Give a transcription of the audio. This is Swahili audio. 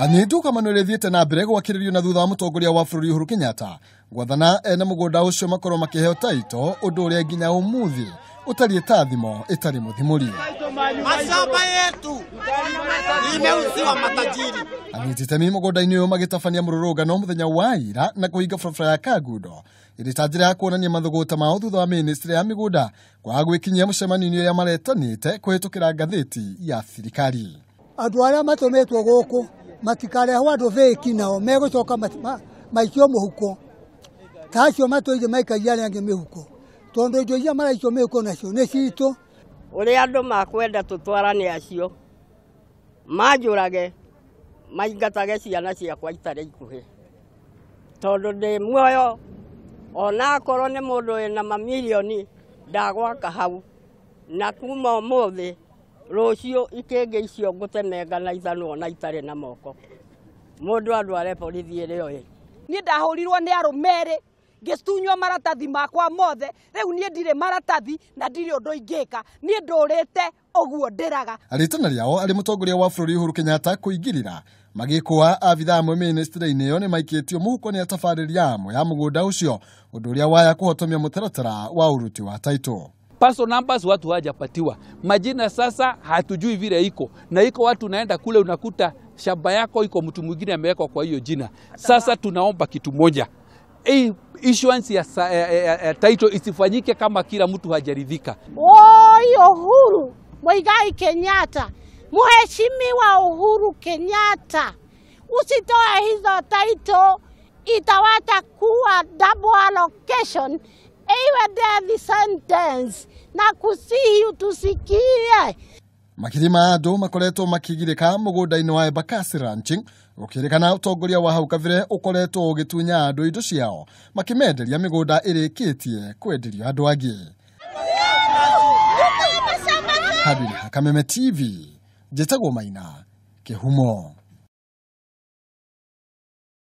Anĩndu kamano ĩrĩthiĩte na mbere gwakĩrĩrio na thutha wa mũtongoria wa bũrũri Uhuru Kenyatta gwathana ene mũgũnda ũcio makorwo makĩheo taito ũndũ ũrĩa nginya ũmũthĩ ũtariĩ ta thimo ĩtarĩ mũthimũri. Mashamba yetu imeuziwa matajiri. Anyiti itemi mũgũnda-inĩ ũyũ magĩtabania mũrũrũngano mũthenya wa ira na kũhinga barabara ya Kangundo ĩrĩ ta njĩra ya kuonania mathũgũta mao thutha wa mĩnĩstrĩ ya mĩgũnda kwaga gwĩkinyia mũcemanio-inĩ ũrĩa maretanĩte kũhĩtũkĩra ngathĩti ya thirikari. Andũ arĩa matũmĩtwo gũkũ matikarehwo andå ki nao coka maikio må huko tacio ire maikagia arä angä mä huko tondå indo iria maraikio mä huko nacio nä citå å rä a andå makwenda tå twarane acio manjå rage maingatage ciana ciakwa itarä ikuhä tondå ndä muoyo ona akorwo nä må ndå wä na mamirioni ndagwaka hau na kuma må thä rucio ikenge icio ngutenenga na ithanwo na itare na moko mundu andware polithi ri yo ni ndahurirwo ni arumeri ngicitunywo maratathi makwa mothe riu nie ndiri maratathi na ndiri undu ingika nie ndurite uguo ndiraga aritana riao ari mutongoria wa bururi uhuru kenyatta kuingirira magikuwa abithaa mwe ministry ine yone maiketio muhuko ni atafariri yamo ya mugunda ucio undu uria waya kuhotomia mutaratara wa uruti wa title Paso numbers watu hawajapatiwa. Majina sasa hatujui vile iko. Na iko watu naenda kule unakuta shamba yako iko mtu mwingine amewekwa kwa hiyo jina. Sasa tunaomba kitu moja. Hii issuance ya, ya, ya, ya title isifanyike kama kila mtu hajaridhika. Oyo Uhuru Mwigai Kenyatta, Mheshimiwa Uhuru Kenyatta, usitoe hizo title itawata kuwa double allocation Ewe Devi sentence na kusihi utusikie makirima makoleto makoretwo ka mugunda-ini wa Embakasi ranching ukirikana utogoria wa hau kavire ukoleto ugitunya andu indo ciao makimenderia migunda irikitie kwenderio andu angi Habili hakameme tv jetago maina kehumo